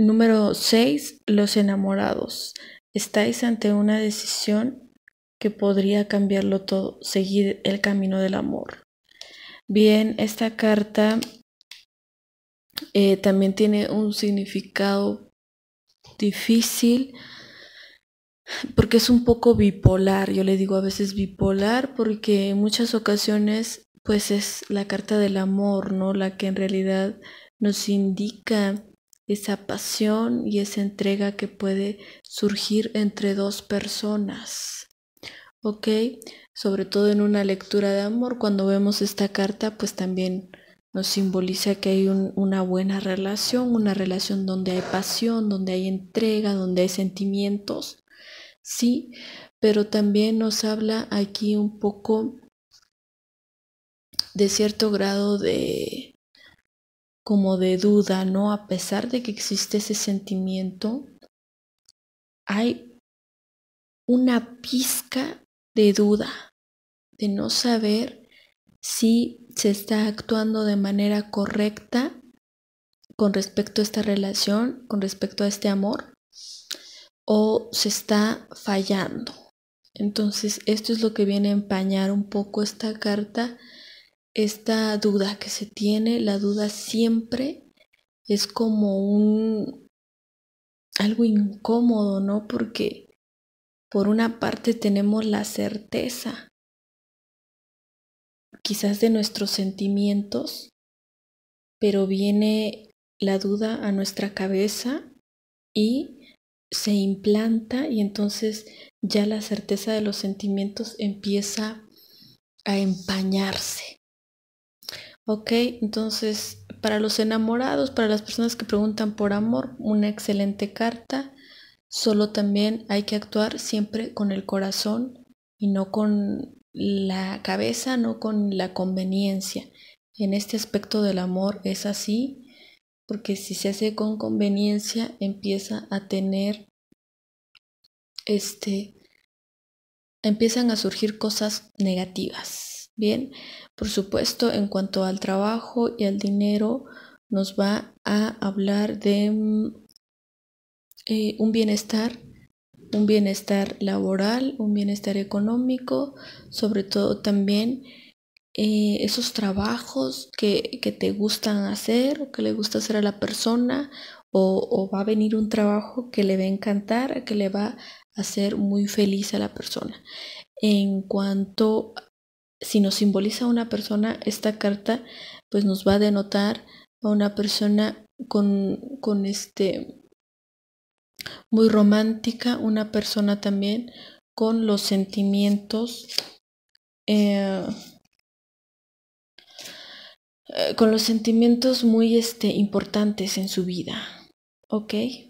Número 6. Los enamorados. Estáis ante una decisión que podría cambiarlo todo, seguir el camino del amor. Bien, esta carta eh, también tiene un significado difícil porque es un poco bipolar. Yo le digo a veces bipolar porque en muchas ocasiones pues es la carta del amor, ¿no? La que en realidad nos indica esa pasión y esa entrega que puede surgir entre dos personas. ¿Ok? Sobre todo en una lectura de amor, cuando vemos esta carta, pues también nos simboliza que hay una buena relación, una relación donde hay pasión, donde hay entrega, donde hay sentimientos, ¿sí? Pero también nos habla aquí un poco de cierto grado de, como de duda, ¿no? A pesar de que existe ese sentimiento, hay una pizca de duda, de no saber si se está actuando de manera correcta con respecto a esta relación, con respecto a este amor, o se está fallando. Entonces, esto es lo que viene a empañar un poco esta carta esta duda que se tiene, la duda siempre es como un algo incómodo, ¿no? Porque por una parte tenemos la certeza quizás de nuestros sentimientos, pero viene la duda a nuestra cabeza y se implanta y entonces ya la certeza de los sentimientos empieza a empañarse. Ok, entonces para los enamorados, para las personas que preguntan por amor, una excelente carta. Solo también hay que actuar siempre con el corazón y no con la cabeza, no con la conveniencia. En este aspecto del amor es así, porque si se hace con conveniencia empieza a tener este empiezan a surgir cosas negativas. Bien, por supuesto, en cuanto al trabajo y al dinero, nos va a hablar de mm, eh, un bienestar, un bienestar laboral, un bienestar económico, sobre todo también eh, esos trabajos que, que, te gustan hacer o que le gusta hacer a la persona o, o va a venir un trabajo que le va a encantar, que le va a hacer muy feliz a la persona. En cuanto si nos simboliza una persona, esta carta pues nos va a denotar a una persona con, con este muy romántica, una persona también con los sentimientos, eh, eh, con los sentimientos muy este, importantes en su vida, ¿ok?